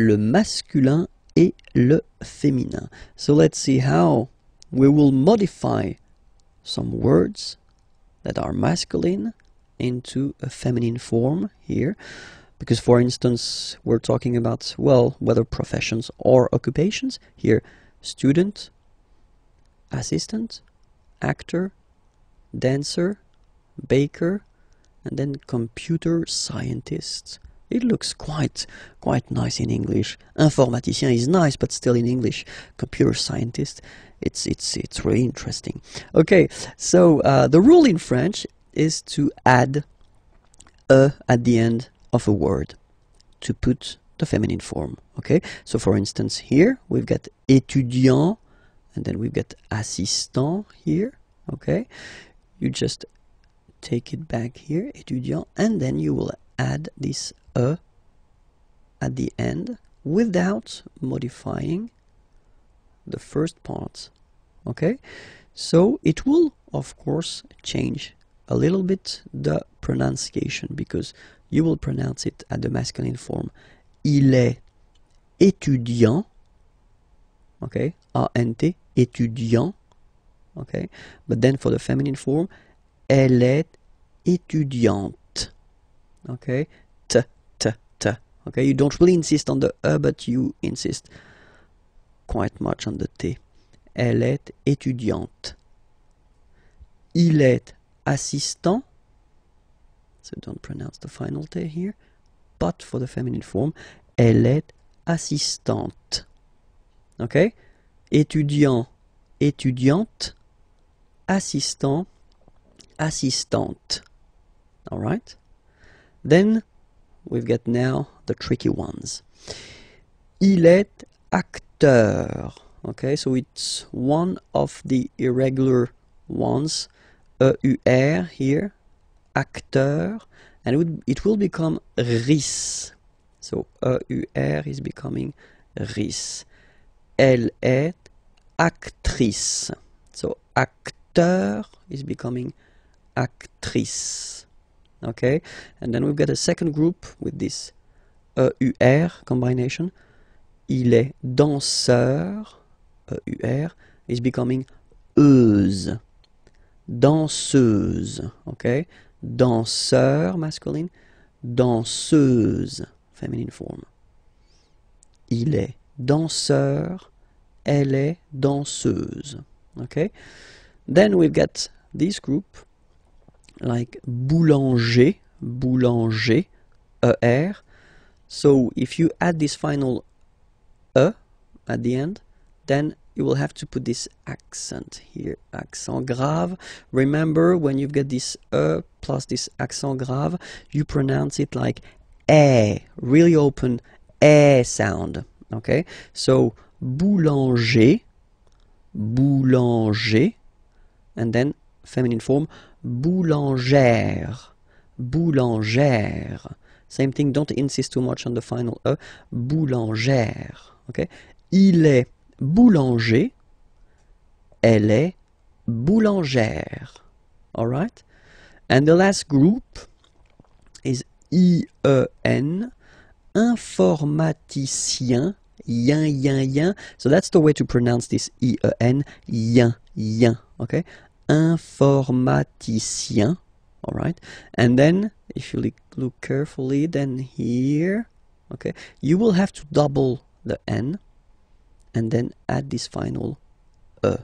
le masculin et le féminin. So let's see how we will modify some words that are masculine into a feminine form here. Because, for instance, we're talking about, well, whether professions or occupations. Here, student, assistant, actor, dancer, baker, and then computer scientists. It looks quite quite nice in English. Informaticien is nice, but still in English. Computer scientist, it's it's it's really interesting. Okay, so uh, the rule in French is to add a at the end of a word to put the feminine form. Okay, so for instance, here we've got étudiant, and then we've got assistant here. Okay, you just take it back here, étudiant, and then you will add this a at the end without modifying the first part okay so it will of course change a little bit the pronunciation because you will pronounce it at the masculine form il est étudiant okay a-n-t étudiant okay but then for the feminine form elle est étudiante Okay, t, t, t. Okay, you don't really insist on the e, but you insist quite much on the t. Elle est étudiante. Il est assistant. So don't pronounce the final t here, but for the feminine form, elle est assistante. Okay, étudiant, étudiante, assistant, assistante. All right. Then we've got now the tricky ones. Il est acteur. Okay, so it's one of the irregular ones. E-U-R here, acteur, and it, it will become RIS. So E-U-R is becoming RIS. Elle est actrice. So acteur is becoming actrice okay? And then we've got a second group with this e combination. Il est danseur, E-U-R is becoming euse, danseuse, okay? Danseur masculine, danseuse, feminine form. Il est danseur, elle est danseuse, okay? Then we've got this group like boulanger, boulanger, er. So if you add this final e at the end, then you will have to put this accent here, accent grave. Remember, when you get this e plus this accent grave, you pronounce it like e, really open e sound. Okay, so boulanger, boulanger, and then feminine form, boulangère, boulangère. Same thing, don't insist too much on the final E, boulangère. Okay? Il est boulanger, elle est boulangère. Alright? And the last group is e n »,« informaticien, yin, yin, yin. So that's the way to pronounce this e n »,« yin, yin. Okay? informaticien. All right. And then if you look carefully, then here, okay, you will have to double the N and then add this final E.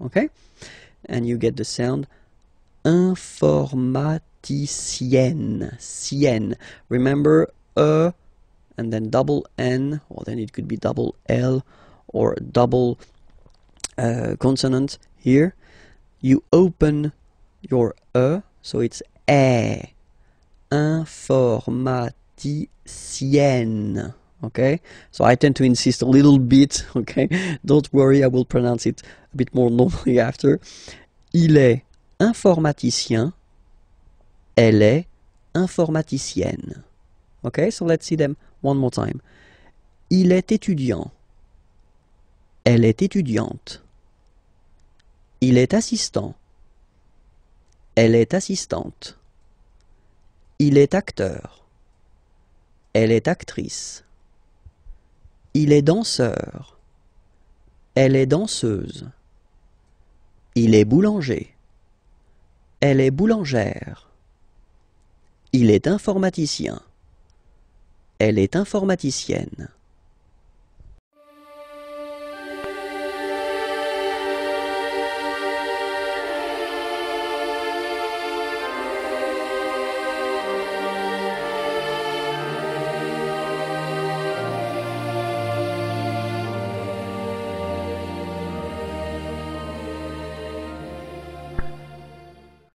Okay. And you get the sound informaticienne. Sienne. Remember, E and then double N, or then it could be double L or double uh, consonant here. You open your E, so it's E. Informaticienne. Okay, so I tend to insist a little bit. Okay, don't worry, I will pronounce it a bit more normally after. Il est informaticien. Elle est informaticienne. Okay, so let's see them one more time. Il est étudiant. Elle est étudiante. Il est assistant. Elle est assistante. Il est acteur. Elle est actrice. Il est danseur. Elle est danseuse. Il est boulanger. Elle est boulangère. Il est informaticien. Elle est informaticienne.